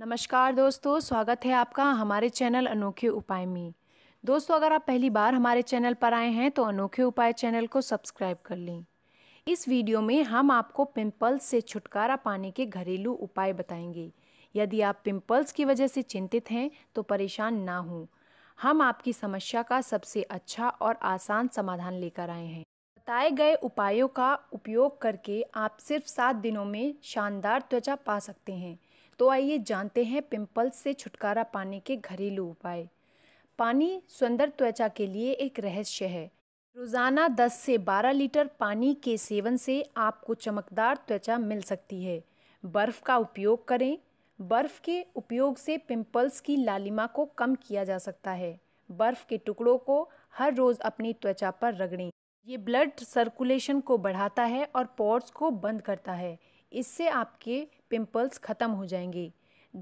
नमस्कार दोस्तों स्वागत है आपका हमारे चैनल अनोखे उपाय में दोस्तों अगर आप पहली बार हमारे चैनल पर आए हैं तो अनोखे उपाय चैनल को सब्सक्राइब कर लें इस वीडियो में हम आपको पिंपल्स से छुटकारा पाने के घरेलू उपाय बताएंगे यदि आप पिंपल्स की वजह से चिंतित हैं तो परेशान ना हों हम आपकी समस्या का सबसे अच्छा और आसान समाधान लेकर आए हैं बताए गए उपायों का उपयोग करके आप सिर्फ सात दिनों में शानदार त्वचा पा सकते हैं तो आइए जानते हैं पिंपल्स से छुटकारा पाने के घरेलू उपाय पानी सुंदर त्वचा के लिए एक रहस्य है रोज़ाना 10 से 12 लीटर पानी के सेवन से आपको चमकदार त्वचा मिल सकती है बर्फ़ का उपयोग करें बर्फ़ के उपयोग से पिंपल्स की लालिमा को कम किया जा सकता है बर्फ़ के टुकड़ों को हर रोज़ अपनी त्वचा पर रगड़ें ये ब्लड सर्कुलेशन को बढ़ाता है और पोर्स को बंद करता है इससे आपके पिंपल्स ख़त्म हो जाएंगे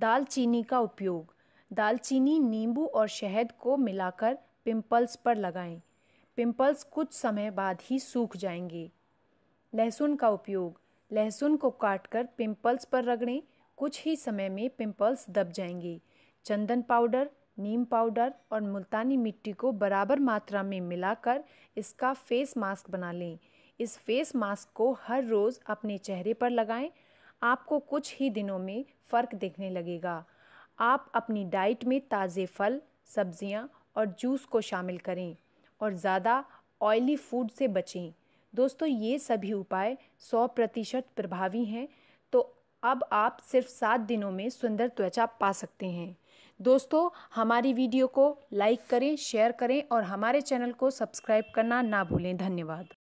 दालचीनी का उपयोग दालचीनी नींबू और शहद को मिलाकर पिंपल्स पर लगाएं पिंपल्स कुछ समय बाद ही सूख जाएंगे लहसुन का उपयोग लहसुन को काटकर पिंपल्स पर रगड़ें कुछ ही समय में पिंपल्स दब जाएंगे चंदन पाउडर नीम पाउडर और मुल्तानी मिट्टी को बराबर मात्रा में मिलाकर इसका फेस मास्क बना लें इस फेस मास्क को हर रोज़ अपने चेहरे पर लगाएं आपको कुछ ही दिनों में फ़र्क देखने लगेगा आप अपनी डाइट में ताज़े फल सब्जियां और जूस को शामिल करें और ज़्यादा ऑयली फूड से बचें दोस्तों ये सभी उपाय सौ प्रतिशत प्रभावी हैं तो अब आप सिर्फ सात दिनों में सुंदर त्वचा पा सकते हैं दोस्तों हमारी वीडियो को लाइक करें शेयर करें और हमारे चैनल को सब्सक्राइब करना ना भूलें धन्यवाद